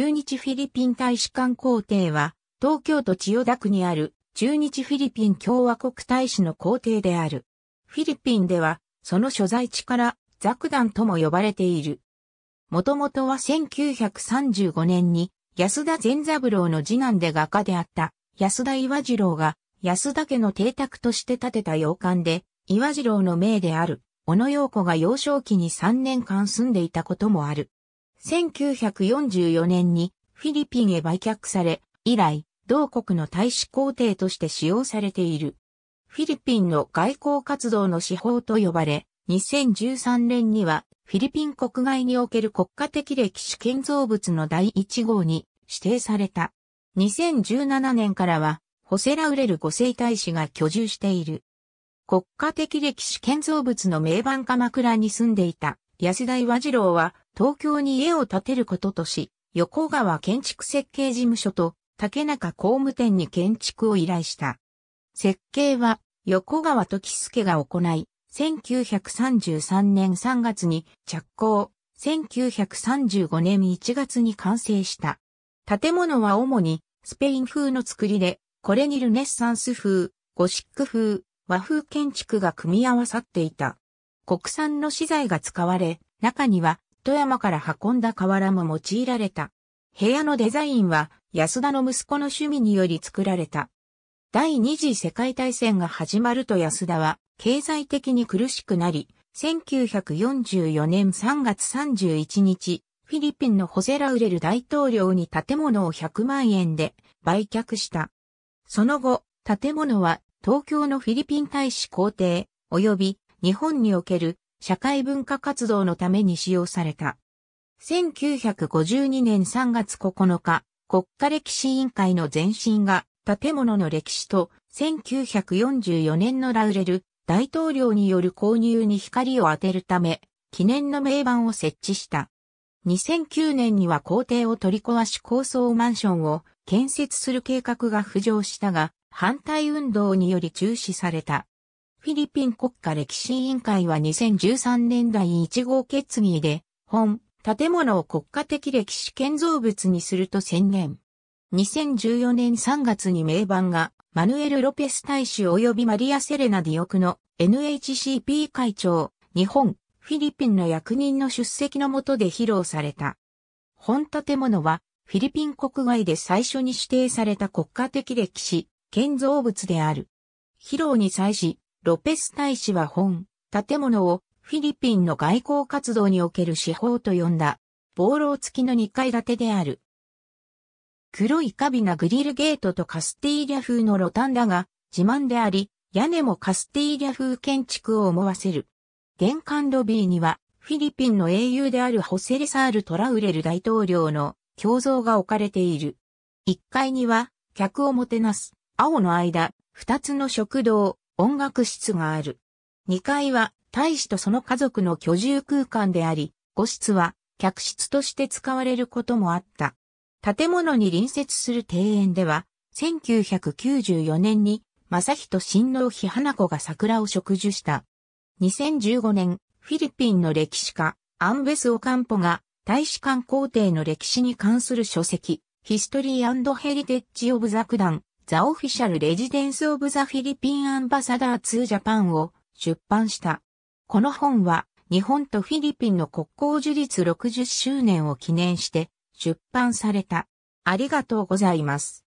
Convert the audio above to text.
駐日フィリピン大使館皇帝は、東京都千代田区にある駐日フィリピン共和国大使の皇帝である。フィリピンでは、その所在地からザクダンとも呼ばれている。もともとは1935年に安田善三郎の次男で画家であった安田岩次郎が安田家の邸宅として建てた洋館で岩次郎の命である小野洋子が幼少期に3年間住んでいたこともある。1944年にフィリピンへ売却され、以来、同国の大使皇帝として使用されている。フィリピンの外交活動の司法と呼ばれ、2013年にはフィリピン国外における国家的歴史建造物の第1号に指定された。2017年からは、ホセラウレル五世大使が居住している。国家的歴史建造物の名盤鎌倉に住んでいた安田岩次郎は東京に家を建てることとし、横川建築設計事務所と竹中工務店に建築を依頼した。設計は横川時助が行い、1933年3月に着工、1935年1月に完成した。建物は主にスペイン風の作りで、これにルネッサンス風、ゴシック風、和風建築が組み合わさっていた。国産の資材が使われ、中には富山から運んだ瓦も用いられた。部屋のデザインは安田の息子の趣味により作られた。第二次世界大戦が始まると安田は経済的に苦しくなり、1944年3月31日、フィリピンのホセラウレル大統領に建物を100万円で売却した。その後、建物は東京のフィリピン大使公邸及び日本における社会文化活動のために使用された。1952年3月9日、国家歴史委員会の前身が建物の歴史と1944年のラウレル大統領による購入に光を当てるため記念の名板を設置した。2009年には皇帝を取り壊し高層マンションを建設する計画が浮上したが反対運動により中止された。ィリピン国家歴史委員会は2013年第1号決議で、本、建物を国家的歴史建造物にすると宣言。2014年3月に名盤が、マヌエル・ロペス大使及びマリア・セレナ・ディオクの NHCP 会長、日本、フィリピンの役人の出席のもとで披露された。本建物は、フィリピン国外で最初に指定された国家的歴史、建造物である。披露に際し、ロペス大使は本、建物をフィリピンの外交活動における司法と呼んだ、暴露付きの2階建てである。黒いカビなグリルゲートとカスティーリャ風のロタンだが、自慢であり、屋根もカスティーリャ風建築を思わせる。玄関ロビーには、フィリピンの英雄であるホセレサール・トラウレル大統領の胸像が置かれている。1階には、客をもてなす、青の間、2つの食堂、音楽室がある。2階は大使とその家族の居住空間であり、5室は客室として使われることもあった。建物に隣接する庭園では、1994年に、正人新郎妃花子が桜を植樹した。2015年、フィリピンの歴史家、アンベス・オカンポが、大使館皇帝の歴史に関する書籍、ヒストリーヘリテッジ・オブ・ザ・クダン、ザ・オフィシャル・レジデンス・オブ・ザ・フィリピン・アンバサダー・ツー・ジャパンを出版した。この本は、日本とフィリピンの国交樹立60周年を記念して出版された。ありがとうございます。